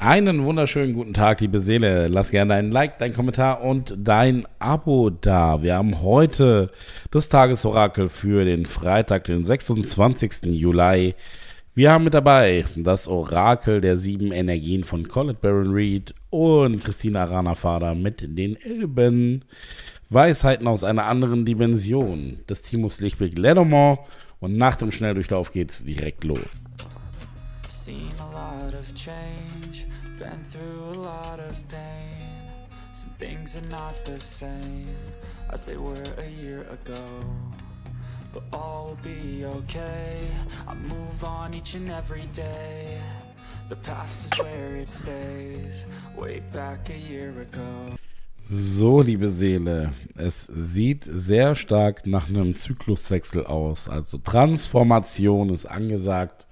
Einen wunderschönen guten Tag, liebe Seele. Lass gerne einen Like, dein Kommentar und dein Abo da. Wir haben heute das Tagesorakel für den Freitag, den 26. Juli. Wir haben mit dabei das Orakel der sieben Energien von Colin Baron Reed und Christina Rana-Fader mit den Elben. Weisheiten aus einer anderen Dimension des Timus Lichtblick Lenormand. Und nach dem Schnelldurchlauf geht es direkt los. Seen a lot of change, been through a lot of pain Some things are not the same as they were a year ago But all will be okay, I move on each and every day The past is where it stays, way back a year ago So, liebe Seele, es sieht sehr stark nach einem Zykluswechsel aus. Also Transformation ist angesagt.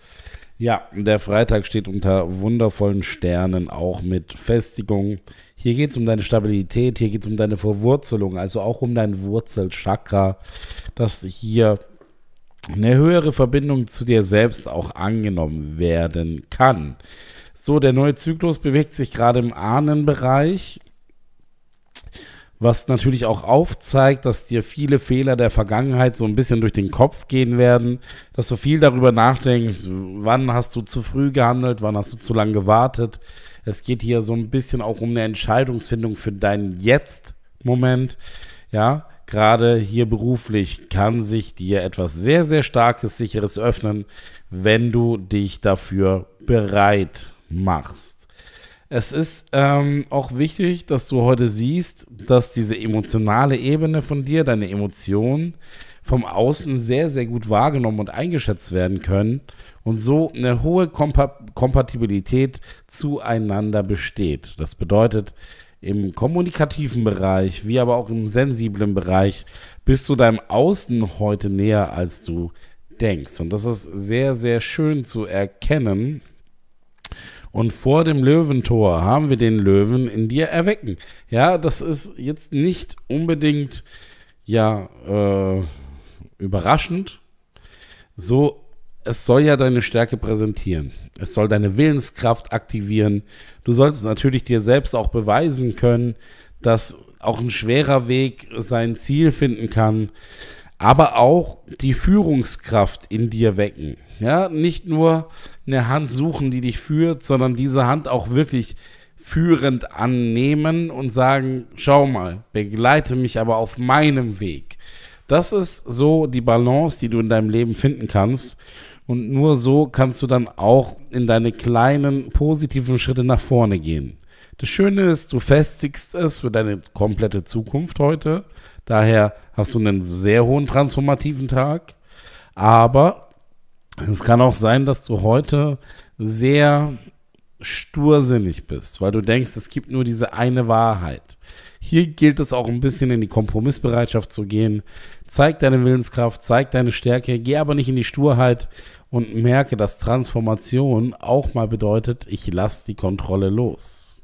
Ja, der Freitag steht unter wundervollen Sternen, auch mit Festigung. Hier geht es um deine Stabilität, hier geht es um deine Verwurzelung, also auch um dein Wurzelchakra, dass hier eine höhere Verbindung zu dir selbst auch angenommen werden kann. So, der neue Zyklus bewegt sich gerade im Ahnenbereich was natürlich auch aufzeigt, dass dir viele Fehler der Vergangenheit so ein bisschen durch den Kopf gehen werden, dass du viel darüber nachdenkst, wann hast du zu früh gehandelt, wann hast du zu lange gewartet. Es geht hier so ein bisschen auch um eine Entscheidungsfindung für deinen Jetzt-Moment. Ja, gerade hier beruflich kann sich dir etwas sehr, sehr Starkes, Sicheres öffnen, wenn du dich dafür bereit machst. Es ist ähm, auch wichtig, dass du heute siehst, dass diese emotionale Ebene von dir, deine Emotionen vom Außen sehr, sehr gut wahrgenommen und eingeschätzt werden können und so eine hohe Kompa Kompatibilität zueinander besteht. Das bedeutet, im kommunikativen Bereich, wie aber auch im sensiblen Bereich, bist du deinem Außen heute näher, als du denkst. Und das ist sehr, sehr schön zu erkennen. Und vor dem Löwentor haben wir den Löwen in dir erwecken. Ja, das ist jetzt nicht unbedingt ja äh, überraschend. So, es soll ja deine Stärke präsentieren. Es soll deine Willenskraft aktivieren. Du sollst natürlich dir selbst auch beweisen können, dass auch ein schwerer Weg sein Ziel finden kann, aber auch die Führungskraft in dir wecken. Ja, nicht nur eine Hand suchen, die dich führt, sondern diese Hand auch wirklich führend annehmen und sagen, schau mal, begleite mich aber auf meinem Weg. Das ist so die Balance, die du in deinem Leben finden kannst. Und nur so kannst du dann auch in deine kleinen positiven Schritte nach vorne gehen. Das Schöne ist, du festigst es für deine komplette Zukunft heute. Daher hast du einen sehr hohen transformativen Tag. Aber es kann auch sein, dass du heute sehr stursinnig bist, weil du denkst, es gibt nur diese eine Wahrheit. Hier gilt es auch ein bisschen in die Kompromissbereitschaft zu gehen. Zeig deine Willenskraft, zeig deine Stärke, geh aber nicht in die Sturheit und merke, dass Transformation auch mal bedeutet, ich lasse die Kontrolle los.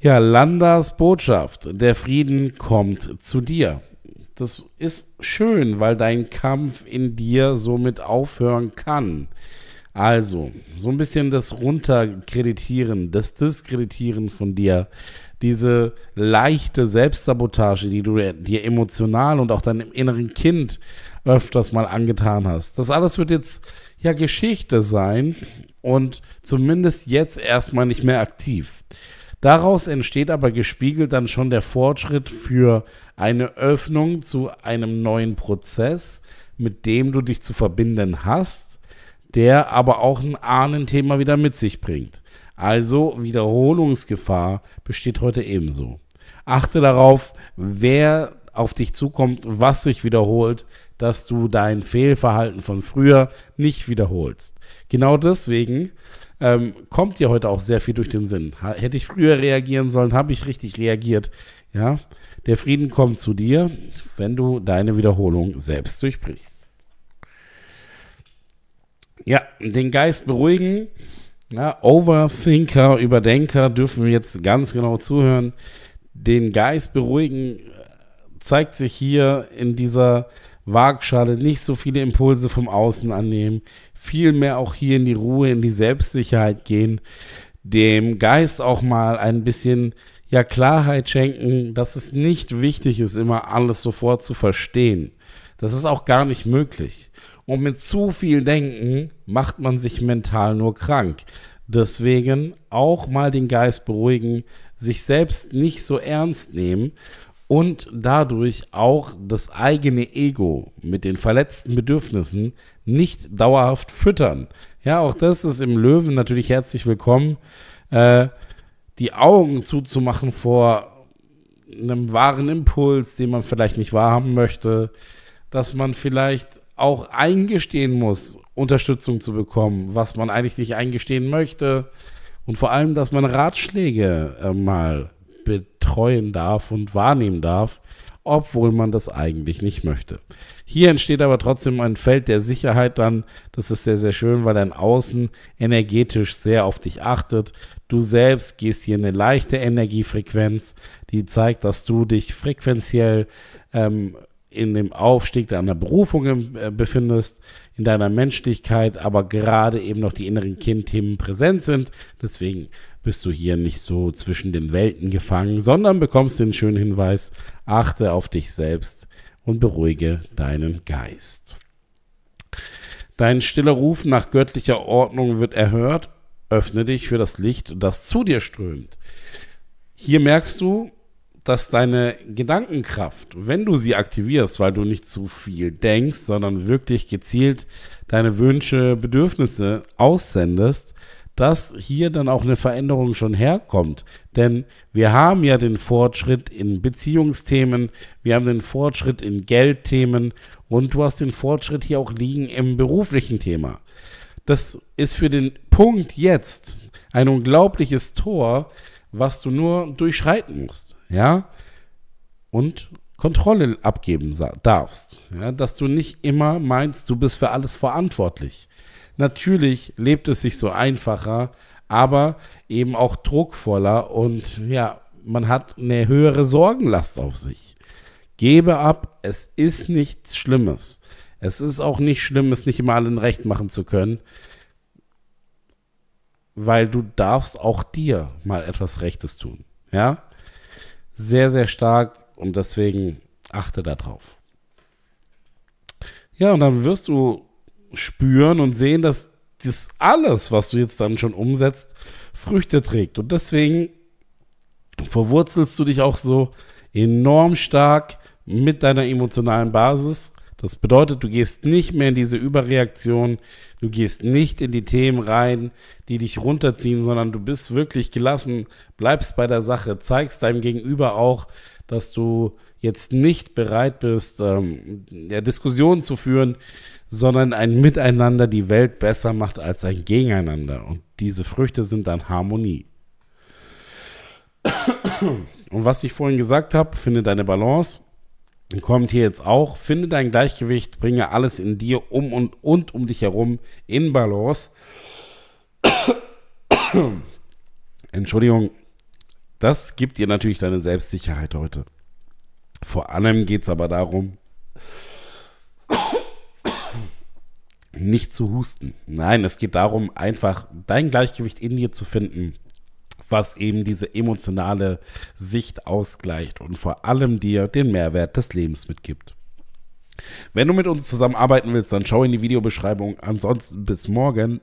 Ja, Landas Botschaft, der Frieden kommt zu dir. Das ist schön, weil dein Kampf in dir somit aufhören kann. Also, so ein bisschen das Runterkreditieren, das Diskreditieren von dir, diese leichte Selbstsabotage, die du dir emotional und auch deinem inneren Kind öfters mal angetan hast. Das alles wird jetzt ja Geschichte sein und zumindest jetzt erstmal nicht mehr aktiv. Daraus entsteht aber gespiegelt dann schon der Fortschritt für eine Öffnung zu einem neuen Prozess, mit dem du dich zu verbinden hast, der aber auch ein Ahnenthema wieder mit sich bringt. Also Wiederholungsgefahr besteht heute ebenso. Achte darauf, wer auf dich zukommt, was sich wiederholt, dass du dein Fehlverhalten von früher nicht wiederholst. Genau deswegen ähm, kommt dir heute auch sehr viel durch den Sinn. Hätte ich früher reagieren sollen, habe ich richtig reagiert. Ja, der Frieden kommt zu dir, wenn du deine Wiederholung selbst durchbrichst. Ja, den Geist beruhigen. Ja, Overthinker, Überdenker dürfen wir jetzt ganz genau zuhören. Den Geist beruhigen zeigt sich hier in dieser Waagschale nicht so viele Impulse vom Außen annehmen, vielmehr auch hier in die Ruhe, in die Selbstsicherheit gehen, dem Geist auch mal ein bisschen ja Klarheit schenken, dass es nicht wichtig ist, immer alles sofort zu verstehen. Das ist auch gar nicht möglich. Und mit zu viel Denken macht man sich mental nur krank. Deswegen auch mal den Geist beruhigen, sich selbst nicht so ernst nehmen und dadurch auch das eigene Ego mit den verletzten Bedürfnissen nicht dauerhaft füttern. Ja, auch das ist im Löwen natürlich herzlich willkommen. Äh, die Augen zuzumachen vor einem wahren Impuls, den man vielleicht nicht wahrhaben möchte, dass man vielleicht auch eingestehen muss, Unterstützung zu bekommen, was man eigentlich nicht eingestehen möchte. Und vor allem, dass man Ratschläge äh, mal betreuen darf und wahrnehmen darf, obwohl man das eigentlich nicht möchte. Hier entsteht aber trotzdem ein Feld der Sicherheit dann. Das ist sehr, sehr schön, weil dein Außen energetisch sehr auf dich achtet. Du selbst gehst hier eine leichte Energiefrequenz, die zeigt, dass du dich frequenziell ähm, in dem Aufstieg deiner Berufung äh, befindest, in deiner Menschlichkeit, aber gerade eben noch die inneren Kindthemen präsent sind. Deswegen bist du hier nicht so zwischen den Welten gefangen, sondern bekommst den schönen Hinweis, achte auf dich selbst und beruhige deinen Geist. Dein stiller Ruf nach göttlicher Ordnung wird erhört, öffne dich für das Licht, das zu dir strömt. Hier merkst du, dass deine Gedankenkraft, wenn du sie aktivierst, weil du nicht zu viel denkst, sondern wirklich gezielt deine Wünsche, Bedürfnisse aussendest, dass hier dann auch eine Veränderung schon herkommt. Denn wir haben ja den Fortschritt in Beziehungsthemen, wir haben den Fortschritt in Geldthemen und du hast den Fortschritt hier auch liegen im beruflichen Thema. Das ist für den Punkt jetzt ein unglaubliches Tor, was du nur durchschreiten musst ja, und Kontrolle abgeben darfst, ja, dass du nicht immer meinst, du bist für alles verantwortlich. Natürlich lebt es sich so einfacher, aber eben auch druckvoller und ja, man hat eine höhere Sorgenlast auf sich. Gebe ab, es ist nichts Schlimmes. Es ist auch nicht schlimm, es nicht immer allen recht machen zu können, weil du darfst auch dir mal etwas Rechtes tun. Ja? sehr, sehr stark und deswegen achte darauf. Ja, und dann wirst du spüren und sehen, dass das alles, was du jetzt dann schon umsetzt, Früchte trägt. Und deswegen verwurzelst du dich auch so enorm stark mit deiner emotionalen Basis das bedeutet, du gehst nicht mehr in diese Überreaktion, du gehst nicht in die Themen rein, die dich runterziehen, sondern du bist wirklich gelassen, bleibst bei der Sache, zeigst deinem Gegenüber auch, dass du jetzt nicht bereit bist, ähm, ja, Diskussionen zu führen, sondern ein Miteinander die Welt besser macht als ein Gegeneinander. Und diese Früchte sind dann Harmonie. Und was ich vorhin gesagt habe, finde deine Balance kommt hier jetzt auch. Finde dein Gleichgewicht, bringe alles in dir um und, und um dich herum in Balance. Entschuldigung, das gibt dir natürlich deine Selbstsicherheit heute. Vor allem geht es aber darum, nicht zu husten. Nein, es geht darum, einfach dein Gleichgewicht in dir zu finden was eben diese emotionale Sicht ausgleicht und vor allem dir den Mehrwert des Lebens mitgibt. Wenn du mit uns zusammenarbeiten willst, dann schau in die Videobeschreibung. Ansonsten bis morgen.